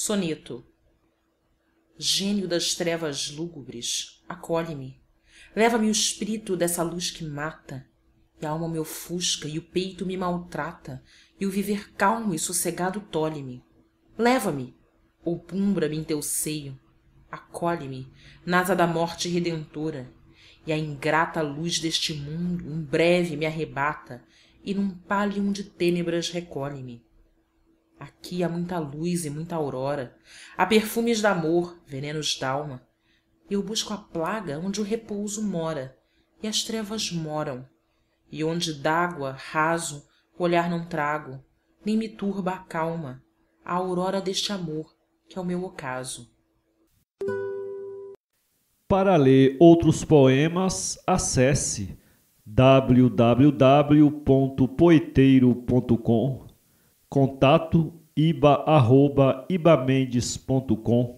soneto gênio das trevas lúgubres acolhe-me leva-me o esprito dessa luz que mata e a alma me ofusca e o peito me maltrata e o viver calmo e sossegado tolhe me leva-me obumbra me em teu seio acolhe me nasa da morte redentora e a ingrata luz deste mundo em breve me arrebata e num pálium de tênebras recolhe me aqui há muita luz e muita aurora há perfumes damor venenos dalma eu busco a plaga onde o repouso mora e as trevas moram e onde dágua raso o olhar não trago nem me turba a calma a aurora deste amor que é o meu ocaso para ler outros poemas, acesse www.poeteiro.com contato iba, arroba, ibamendes.com